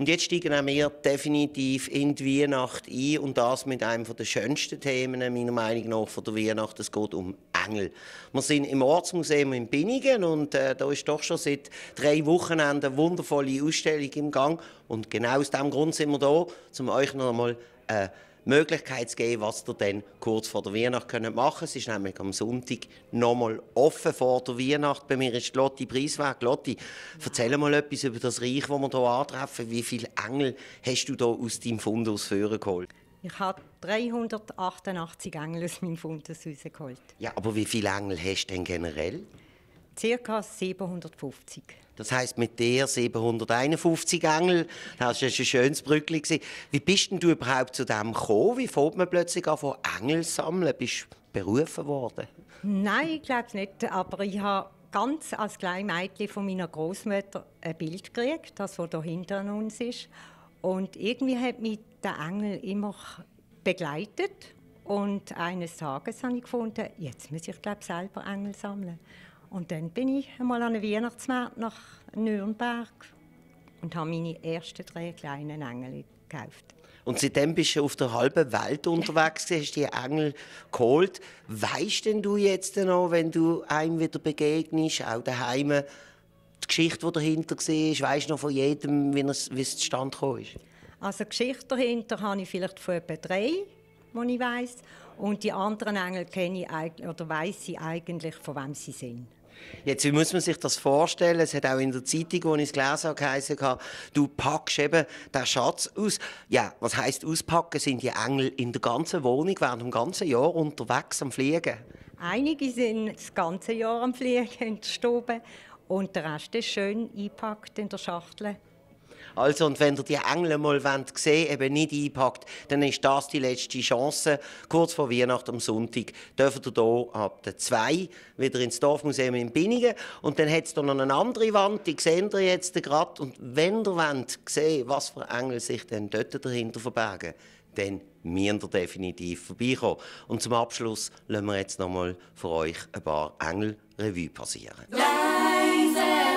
Und jetzt steigen auch wir definitiv in die Weihnacht ein und das mit einem der schönsten Themen, meiner Meinung nach, von der Weihnacht. Es geht um Engel. Wir sind im Ortsmuseum in Binningen und äh, da ist doch schon seit drei Wochen eine wundervolle Ausstellung im Gang. Und genau aus diesem Grund sind wir hier, um euch noch einmal eine äh, Möglichkeit zu geben, was ihr dann kurz vor der Weihnacht machen könnt. Es ist nämlich am Sonntag nochmal offen vor der Weihnacht. Bei mir ist Lotti Preisweg. Lotti, erzähl mal etwas über das Reich, das wir hier antreffen. Wie viele Engel hast du hier aus deinem Fundus geholt? Ich habe 388 Engel aus meinem Fundus geholt. Ja, aber wie viele Engel hast du denn generell? Circa 750. Das heißt mit dir 751 Engel. Das war ein schönes Brückli. Wie bist denn du überhaupt zu dem gekommen? Wie fängt man plötzlich an, von Engel sammeln? Bist du berufen worden? Nein, ich glaube nicht. Aber ich habe ganz als Kleinmädchen von meiner Großmutter ein Bild gekriegt, das, was da hinter uns ist. Und irgendwie hat mich der Engel immer begleitet. Und eines Tages habe ich gefunden, jetzt muss ich glaube selber Engel sammeln. Und dann bin ich einmal an einem Weihnachtsmarkt nach Nürnberg und habe meine ersten drei kleinen Engel gekauft. Und seitdem bist du auf der halben Welt unterwegs, hast die Engel geholt. Weißt denn du jetzt noch, wenn du einem wieder begegnest, auch daheim, die Geschichte, die dahinter war, weißt du noch von jedem, wie es zustande gekommen ist? Also die Geschichte dahinter habe ich vielleicht von etwa drei, die ich weiss. Und die anderen Engel kenne ich, oder weiss ich eigentlich, von wem sie sind. Jetzt, wie muss man sich das vorstellen? Es hat auch in der Zeitung, wo ich es gelesen habe, geheißen, du packst eben den Schatz aus. Ja, was heißt auspacken? Sind die Engel in der ganzen Wohnung während dem ganzen Jahr unterwegs am Fliegen? Einige sind das ganze Jahr am Fliegen in der Stube und der Rest ist schön eingepackt in der Schachtel. Also, und wenn ihr die Engel mal wollt, sehen eben nicht einpackt, dann ist das die letzte Chance. Kurz vor Weihnachten am Sonntag dürft ihr hier ab der 2 wieder ins Dorfmuseum in Binningen. Und dann hat es noch eine andere Wand, die seht ihr jetzt gerade. Und wenn ihr wollt, sehen was für Engel sich denn dort dahinter verbergen, dann müsst ihr definitiv vorbeikommen. Und zum Abschluss lassen wir jetzt noch mal für euch ein paar Engel-Revue passieren. Leise.